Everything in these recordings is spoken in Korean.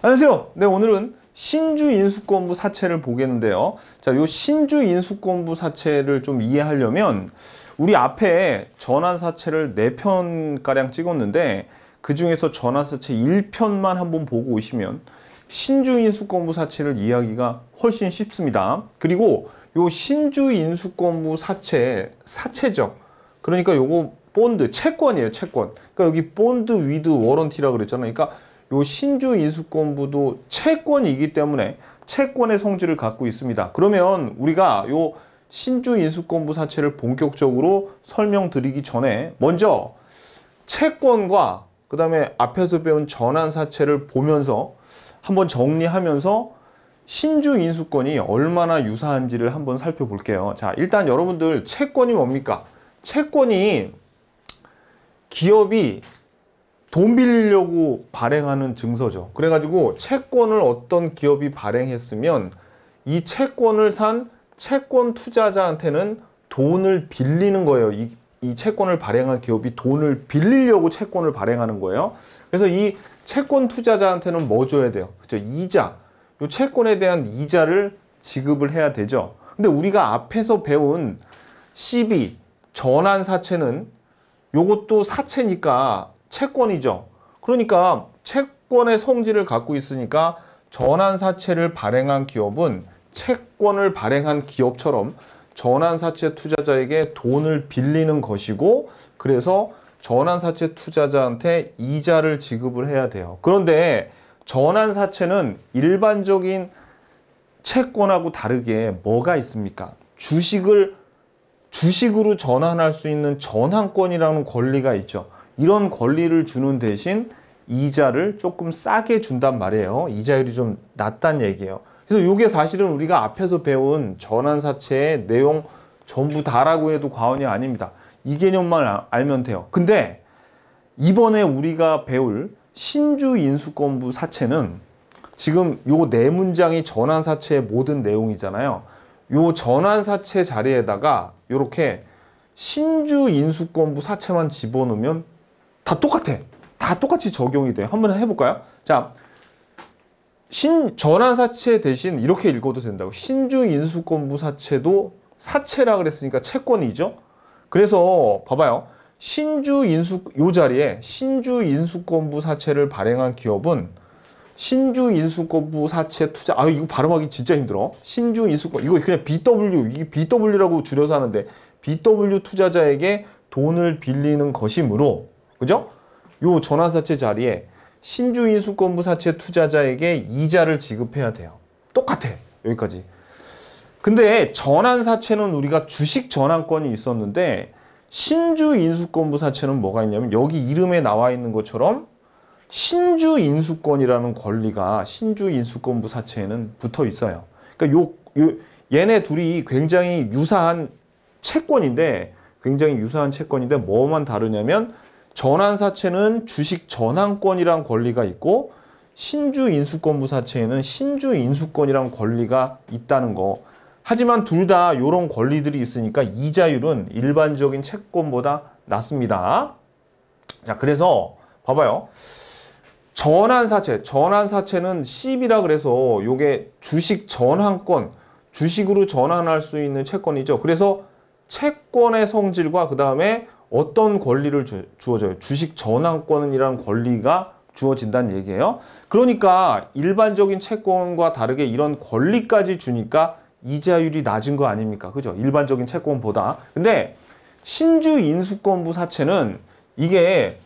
안녕하세요. 네, 오늘은 신주인수권부 사채를 보겠는데요. 자, 요 신주인수권부 사채를 좀 이해하려면 우리 앞에 전환사채를 4편가량 찍었는데 그 중에서 전환사채 1편만 한번 보고 오시면 신주인수권부 사채를 이해하기가 훨씬 쉽습니다. 그리고 요 신주인수권부 사채, 사채죠. 그러니까 요거 본드, 채권이에요, 채권. 그러니까 여기 본드 위드 워런티라 그랬잖아요. 그러니까 요 신주 인수권부도 채권이기 때문에 채권의 성질을 갖고 있습니다. 그러면 우리가 요 신주 인수권부 사채를 본격적으로 설명드리기 전에 먼저 채권과 그 다음에 앞에서 배운 전환사채를 보면서 한번 정리하면서 신주 인수권이 얼마나 유사한지를 한번 살펴볼게요. 자, 일단 여러분들 채권이 뭡니까? 채권이 기업이 돈 빌리려고 발행하는 증서죠. 그래가지고 채권을 어떤 기업이 발행했으면 이 채권을 산 채권 투자자한테는 돈을 빌리는 거예요. 이, 이 채권을 발행한 기업이 돈을 빌리려고 채권을 발행하는 거예요. 그래서 이 채권 투자자한테는 뭐 줘야 돼요? 그죠? 이자. 이 채권에 대한 이자를 지급을 해야 되죠. 근데 우리가 앞에서 배운 CB, 전환 사채는 요것도 사채니까 채권이죠. 그러니까 채권의 성질을 갖고 있으니까 전환사채를 발행한 기업은 채권을 발행한 기업처럼 전환사채 투자자에게 돈을 빌리는 것이고 그래서 전환사채 투자자한테 이자를 지급을 해야 돼요. 그런데 전환사채는 일반적인 채권하고 다르게 뭐가 있습니까? 주식을 주식으로 전환할 수 있는 전환권이라는 권리가 있죠. 이런 권리를 주는 대신 이자를 조금 싸게 준단 말이에요. 이자율이 좀 낮단 얘기예요. 그래서 이게 사실은 우리가 앞에서 배운 전환사채의 내용 전부 다라고 해도 과언이 아닙니다. 이 개념만 아, 알면 돼요. 근데 이번에 우리가 배울 신주 인수권부 사채는 지금 요 네 문장이 전환사채의 모든 내용이잖아요. 요 전환사채 자리에다가 이렇게 신주 인수권부 사채만 집어넣으면 다 똑같아. 다 똑같이 적용이 돼. 한번 해볼까요? 자, 신 전환사채 대신 이렇게 읽어도 된다고. 신주인수권부 사채도 사채라 그랬으니까 채권이죠. 그래서 봐봐요. 신주인수 요 자리에 신주인수권부 사채를 발행한 기업은 신주인수권부 사채 투자 아 이거 발음하기 진짜 힘들어 신주인수권 이거 그냥 BW 이게 BW라고 줄여서 하는데 BW 투자자에게 돈을 빌리는 것이므로 그죠? 요 전환사채 자리에 신주인수권부 사채 투자자에게 이자를 지급해야 돼요. 똑같아. 여기까지. 근데 전환사채는 우리가 주식 전환권이 있었는데 신주인수권부 사채는 뭐가 있냐면 여기 이름에 나와 있는 것처럼 신주인수권이라는 권리가 신주인수권부 사채에는 붙어 있어요. 그러니까 요, 요 얘네 둘이 굉장히 유사한 채권인데 굉장히 유사한 채권인데 뭐만 다르냐면 전환사채는 주식 전환권이란 권리가 있고 신주인수권부사채에는 신주인수권이란 권리가 있다는 거 하지만 둘 다 이런 권리들이 있으니까 이자율은 일반적인 채권보다 낮습니다 자 그래서 봐봐요 전환사채 전환사채는 1 0이라 그래서 요게 주식 전환권 주식으로 전환할 수 있는 채권이죠 그래서 채권의 성질과 그 다음에 어떤 권리를 주, 어져요 주식 전환권이라는 권리가 주어진다는 얘기예요. 그러니까 일반적인 채권과 다르게 이런 권리까지 주니까 이자율이 낮은 거 아닙니까? 그죠? 일반적인 채권보다. 근데 신주 인수권부 사채는 이게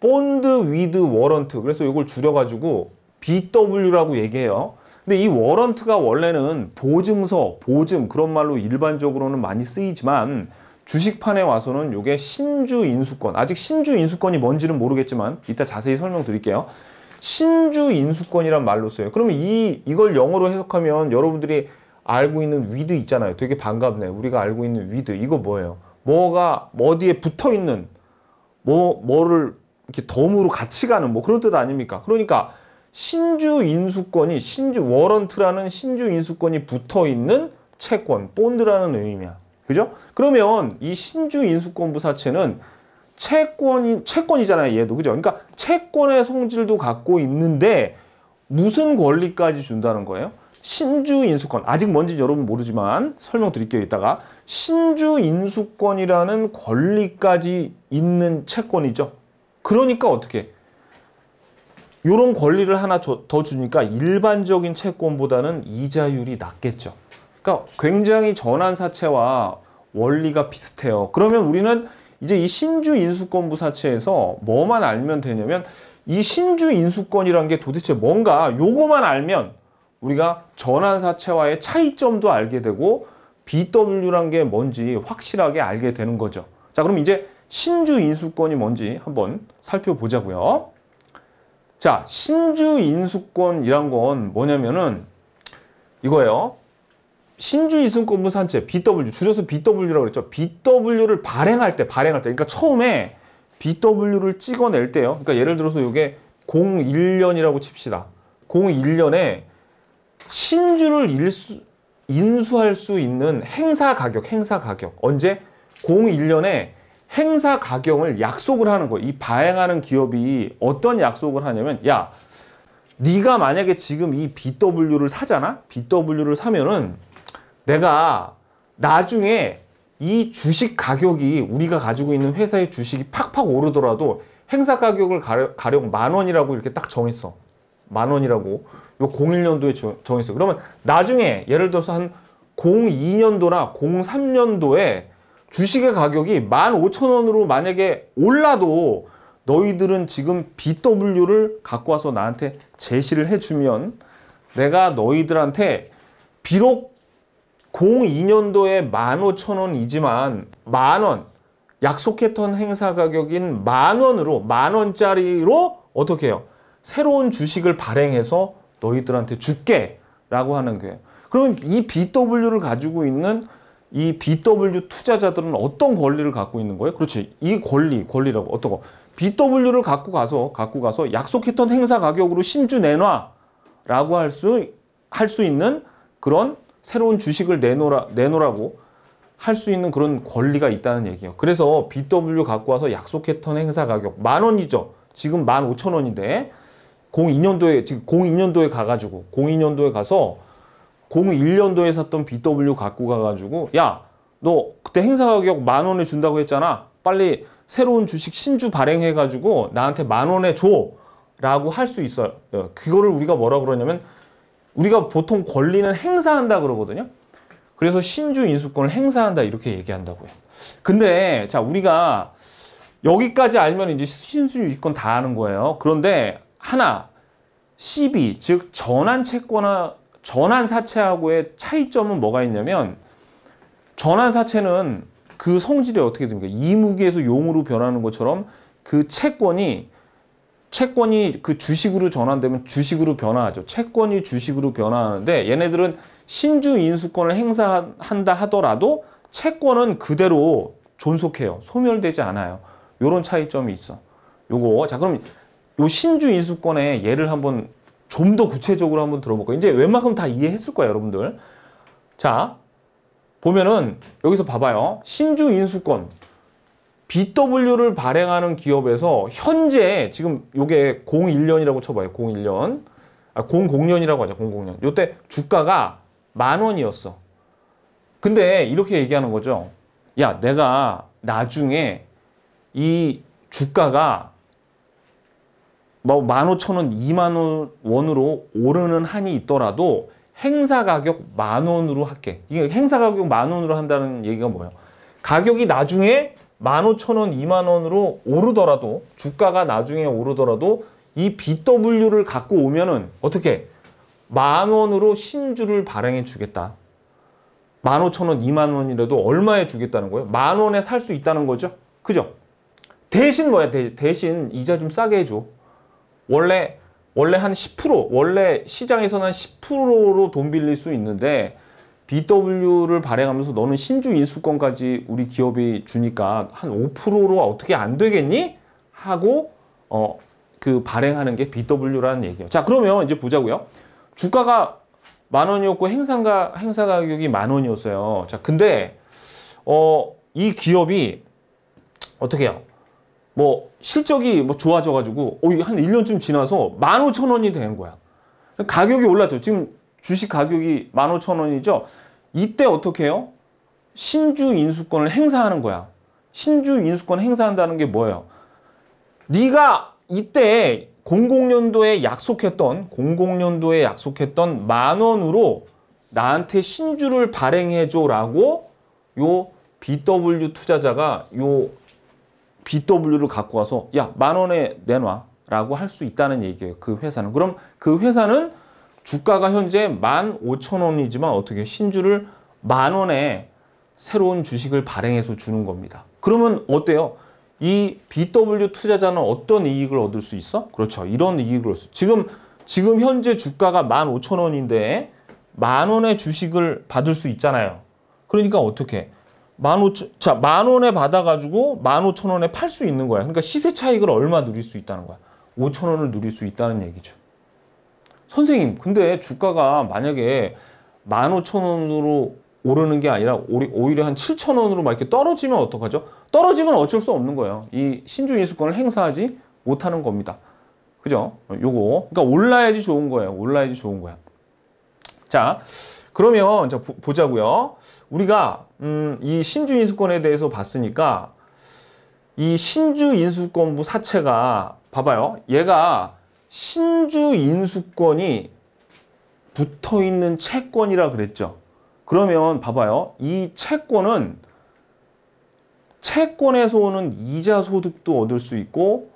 본드 위드 워런트 그래서 이걸 줄여가지고 BW라고 얘기해요. 근데 이 워런트가 원래는 보증서, 보증 그런 말로 일반적으로는 많이 쓰이지만 주식판에 와서는 이게 신주 인수권 아직 신주 인수권이 뭔지는 모르겠지만 이따 자세히 설명드릴게요 신주 인수권이란 말로 써요 그러면 이 이걸 영어로 해석하면 여러분들이 알고 있는 위드 있잖아요 되게 반갑네 우리가 알고 있는 위드 이거 뭐예요 뭐가 어디에 붙어 있는 뭐 뭐를 이렇게 덤으로 같이 가는 뭐 그런 뜻 아닙니까 그러니까 신주 인수권이 신주 워런트라는 신주 인수권이 붙어 있는 채권 본드라는 의미야 그죠? 그러면 이 신주 인수권부 사채는 채권이 채권이잖아요, 얘도 그죠? 그러니까 채권의 성질도 갖고 있는데 무슨 권리까지 준다는 거예요? 신주 인수권 아직 뭔지 여러분 모르지만 설명드릴게요 이따가 신주 인수권이라는 권리까지 있는 채권이죠 그러니까 어떻게 이런 권리를 하나 더 주니까 일반적인 채권보다는 이자율이 낮겠죠 그러니까 굉장히 전환사채와 원리가 비슷해요. 그러면 우리는 이제 이 신주 인수권부 사채에서 뭐만 알면 되냐면 이 신주 인수권이란 게 도대체 뭔가 요거만 알면 우리가 전환사채와의 차이점도 알게 되고 BW란 게 뭔지 확실하게 알게 되는 거죠. 자 그럼 이제 신주 인수권이 뭔지 한번 살펴보자고요. 자 신주 인수권이란 건 뭐냐면은 이거예요. 신주 이승 권물 산채 BW 줄여서 BW라고 그랬죠. BW를 발행할 때 발행할 때 그러니까 처음에 BW를 찍어낼 때요. 그러니까 예를 들어서 이게 01년이라고 칩시다. 01년에 신주를 일수, 인수할 수 있는 행사 가격, 행사 가격. 언제? 01년에 행사 가격을 약속을 하는 거예요. 이 발행하는 기업이 어떤 약속을 하냐면 야, 네가 만약에 지금 이 BW를 사잖아? BW를 사면은 내가 나중에 이 주식 가격이 우리가 가지고 있는 회사의 주식이 팍팍 오르더라도 행사 가격을 가려, 가령 만 원이라고 이렇게 딱 정했어. 만 원이라고 요 01년도에 정했어. 그러면 나중에 예를 들어서 한 02년도나 03년도에 주식의 가격이 15,000원으로 만약에 올라도 너희들은 지금 BW를 갖고 와서 나한테 제시를 해주면 내가 너희들한테 비록 02년도에 15,000원이지만 만원 약속했던 행사 가격인 만원으로 만원짜리로 어떻게 해요? 새로운 주식을 발행해서 너희들한테 줄게 라고 하는 거예요. 그러면 이 BW를 가지고 있는 이 BW 투자자들은 어떤 권리를 갖고 있는 거예요? 그렇지. 이 권리, 권리라고 어떤 거? BW를 갖고 가서 갖고 가서 약속했던 행사 가격으로 신주 내놔 라고 할 수 할 수 있는 그런 새로운 주식을 내놓으라, 내놓으라고 할 수 있는 그런 권리가 있다는 얘기예요. 그래서 BW 갖고 와서 약속했던 행사 가격 만 원이죠. 지금 만 오천 원인데 02년도에 지금 02년도에 가가지고 02년도에 가서 01년도에 샀던 BW 갖고 가가지고 야너 그때 행사 가격 만 원에 준다고 했잖아. 빨리 새로운 주식 신주 발행해가지고 나한테 만 원에 줘 라고 할 수 있어요. 그거를 우리가 뭐라 그러냐면 우리가 보통 권리는 행사한다 그러거든요. 그래서 신주 인수권을 행사한다 이렇게 얘기한다고요. 근데 자 우리가 여기까지 알면 이제 신주 인수권 다 아는 거예요. 그런데 하나 시비 즉 전환 채권화 전환 사채하고의 차이점은 뭐가 있냐면 전환 사채는 그 성질이 어떻게 됩니까? 이무기에서 용으로 변하는 것처럼 그 채권이 채권이 그 주식으로 전환되면 주식으로 변화하죠. 채권이 주식으로 변화하는데 얘네들은 신주 인수권을 행사한다 하더라도 채권은 그대로 존속해요. 소멸되지 않아요. 요런 차이점이 있어. 요거 자 그럼 요 신주 인수권의 예를 한번 좀 더 구체적으로 한번 들어볼까요? 이제 웬만큼 다 이해했을 거예요, 여러분들. 자, 보면은 여기서 봐봐요. 신주 인수권 BW를 발행하는 기업에서 현재 지금 요게 01년이라고 쳐봐요. 01년. 아, 00년이라고 하자. 00년. 요때 주가가 만 원이었어. 근데 이렇게 얘기하는 거죠. 야, 내가 나중에 이 주가가 뭐 15,000원, 2만 원으로 오르는 한이 있더라도 행사 가격 만 원으로 할게. 이게 행사 가격 만 원으로 한다는 얘기가 뭐예요? 가격이 나중에 15,000원, 2만원으로 오르더라도 주가가 나중에 오르더라도 이 BW를 갖고 오면은 어떻게 만원으로 신주를 발행해 주겠다. 15,000원, 2만원이라도 얼마에 주겠다는 거예요? 만원에 살 수 있다는 거죠? 그죠? 대신 뭐야? 대, 신 이자 좀 싸게 해줘. 원래 원래 한10% 원래 시장에서는 10%로 돈 빌릴 수 있는데 BW를 발행하면서 너는 신주 인수권까지 우리 기업이 주니까 한 5%로 어떻게 안 되겠니? 하고 어그 발행하는 게 BW라는 얘기예요. 자 그러면 이제 보자고요. 주가가 만 원이었고 행사가 행사 가격이 만 원이었어요. 자 근데 어이 기업이 어떻게 해요? 뭐 실적이 뭐 좋아져 가지고 어, 한 1년쯤 지나서 만 오천 원이 된 거야. 가격이 올랐죠. 지금 주식 가격이 15,000원이죠. 이때 어떻게 해요? 신주 인수권을 행사하는 거야. 신주 인수권 행사한다는 게 뭐예요? 네가 이때 00년도에 약속했던 00년도에 약속했던 만 원으로 나한테 신주를 발행해 줘라고 요 BW 투자자가 요 BW를 갖고 와서 야만 원에 내놔 라고 할 수 있다는 얘기예요. 그 회사는. 그럼 그 회사는 주가가 현재 15,000원이지만 어떻게 신주를 만 원에 새로운 주식을 발행해서 주는 겁니다. 그러면 어때요? 이 BW 투자자는 어떤 이익을 얻을 수 있어? 그렇죠. 이런 이익을 얻을 수. 지금 지금 현재 주가가 15,000원인데 만 원의 주식을 받을 수 있잖아요. 그러니까 어떻게? 15,000만 원에 받아 가지고 15,000원에 팔 수 있는 거야. 그러니까 시세 차익을 얼마 누릴 수 있다는 거야. 5,000원을 누릴 수 있다는 얘기죠. 선생님 근데 주가가 만약에 15,000원으로 오르는 게 아니라 오히려 한 7,000원으로 막 이렇게 떨어지면 어떡하죠? 떨어지면 어쩔 수 없는 거예요. 이 신주 인수권을 행사하지 못하는 겁니다. 그죠? 어, 요거. 그러니까 올라야지 좋은 거예요. 올라야지 좋은 거야. 자, 그러면 자 보, 자고요 우리가 음, 이 신주 인수권에 대해서 봤으니까 이 신주 인수권부 사채가 봐봐요. 얘가 신주 인수권이 붙어 있는 채권이라 그랬죠. 그러면 봐봐요. 이 채권은 채권에서 오는 이자 소득도 얻을 수 있고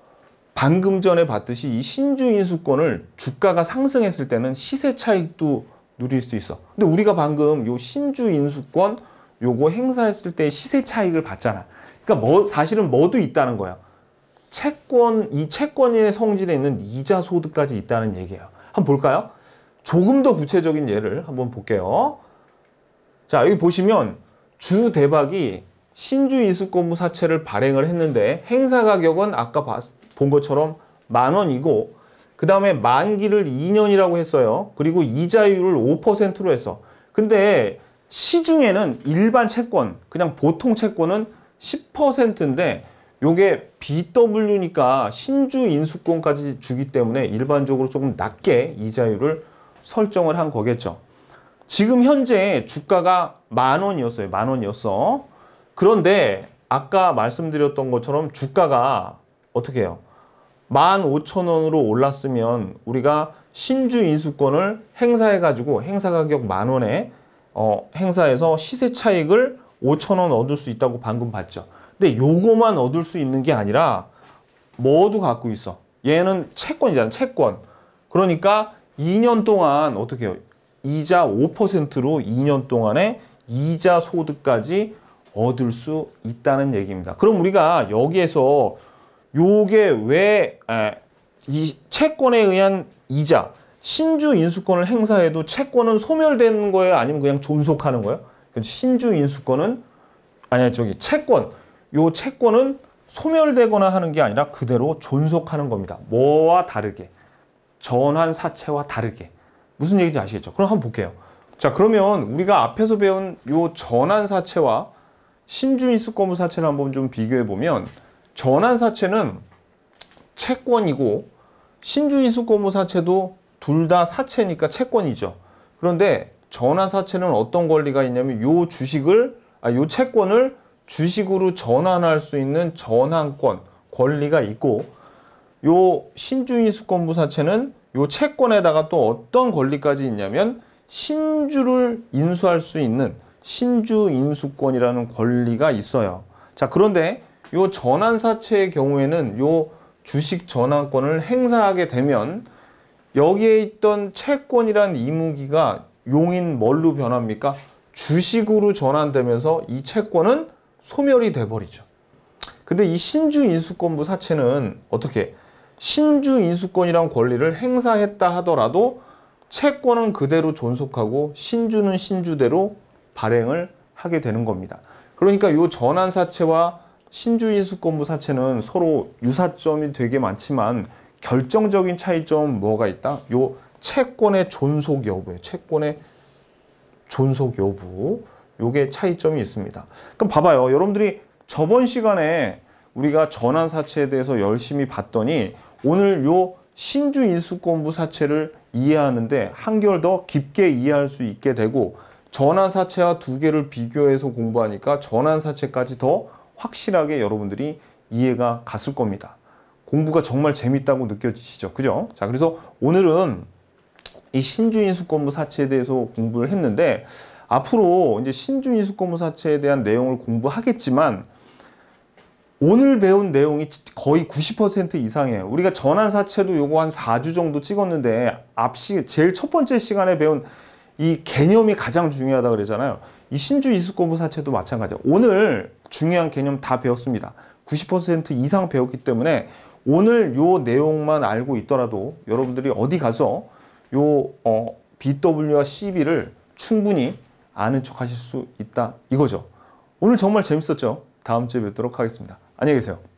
방금 전에 봤듯이 이 신주 인수권을 주가가 상승했을 때는 시세 차익도 누릴 수 있어. 근데 우리가 방금 요 신주 인수권 요거 행사했을 때 시세 차익을 봤잖아. 그러니까 뭐 사실은 뭐도 있다는 거야. 채권, 이 채권의 성질에 있는 이자 소득까지 있다는 얘기예요. 한번 볼까요? 조금 더 구체적인 예를 한번 볼게요. 자, 여기 보시면 주 대박이 신주 이수권무 사채를 발행을 했는데 행사 가격은 아까 봤, 본 것처럼 만 원이고 그 다음에 만기를 2년이라고 했어요. 그리고 이자율을 5%로 했어. 근데 시중에는 일반 채권, 그냥 보통 채권은 10%인데 요게 BW니까 신주 인수권까지 주기 때문에 일반적으로 조금 낮게 이자율을 설정을 한 거겠죠. 지금 현재 주가가 만 원이었어요. 만 원이었어. 그런데 아까 말씀드렸던 것처럼 주가가 어떻게 해요? 만 오천 원으로 올랐으면 우리가 신주 인수권을 행사해가지고 행사가격 만 원에 어, 행사해서 시세 차익을 오천원 얻을 수 있다고 방금 봤죠. 근데 요거만 얻을 수 있는 게 아니라 뭐도 갖고 있어. 얘는 채권이잖아, 채권. 그러니까 2년 동안 어떻게 해요? 이자 5%로 2년 동안에 이자 소득까지 얻을 수 있다는 얘기입니다. 그럼 우리가 여기에서 요게 왜 이 채권에 의한 이자, 신주 인수권을 행사해도 채권은 소멸되는 거예요? 아니면 그냥 존속하는 거예요? 신주 인수권은 아니 저기 채권 요 채권은 소멸되거나 하는 게 아니라 그대로 존속하는 겁니다. 뭐와 다르게. 전환 사채와 다르게. 무슨 얘기인지 아시겠죠? 그럼 한번 볼게요. 자, 그러면 우리가 앞에서 배운 요 전환 사채와 신중인수권부 사채를 한번 좀 비교해 보면 전환 사채는 채권이고 신중인수권부 사채도 둘 다 사채니까 채권이죠. 그런데 전환 사채는 어떤 권리가 있냐면 요 주식을 아, 요 채권을 주식으로 전환할 수 있는 전환권 권리가 있고 요 신주인수권부사채는 요 채권에다가 또 어떤 권리까지 있냐면 신주를 인수할 수 있는 신주인수권이라는 권리가 있어요. 자 그런데 요 전환사채의 경우에는 요 주식 전환권을 행사하게 되면 여기에 있던 채권이란 이무기가 용인 뭘로 변합니까? 주식으로 전환되면서 이 채권은 소멸이 돼버리죠. 근데 이 신주인수권부 사채는 어떻게 신주인수권이란 권리를 행사했다 하더라도 채권은 그대로 존속하고 신주는 신주대로 발행을 하게 되는 겁니다. 그러니까 이 전환사채와 신주인수권부 사채는 서로 유사점이 되게 많지만 결정적인 차이점 뭐가 있다? 이 채권의 존속 여부예요. 채권의 존속 여부. 요게 차이점이 있습니다. 그럼 봐봐요. 여러분들이 저번 시간에 우리가 전환 사채에 대해서 열심히 봤더니 오늘 요 신주 인수권부 사채를 이해하는데 한결 더 깊게 이해할 수 있게 되고 전환 사채와 두 개를 비교해서 공부하니까 전환 사채까지 더 확실하게 여러분들이 이해가 갔을 겁니다. 공부가 정말 재밌다고 느껴지시죠? 그죠? 자, 그래서 오늘은 이 신주인수권부 사채에 대해서 공부를 했는데 앞으로 이제 신준 인수권무사채에 대한 내용을 공부하겠지만 오늘 배운 내용이 거의 90% 이상이에요. 우리가 전환사채도 요거 한 4주 정도 찍었는데 앞시 제일 첫 번째 시간에 배운 이 개념이 가장 중요하다 고 그러잖아요. 이 신주 이수권부 사채도 마찬가지예요. 오늘 중요한 개념 다 배웠습니다. 90% 이상 배웠기 때문에 오늘 요 내용만 알고 있더라도 여러분들이 어디 가서 요 어, BW와 CB를 충분히 아는 척 하실 수 있다 이거죠. 오늘 정말 재밌었죠? 다음 주에 뵙도록 하겠습니다. 안녕히 계세요.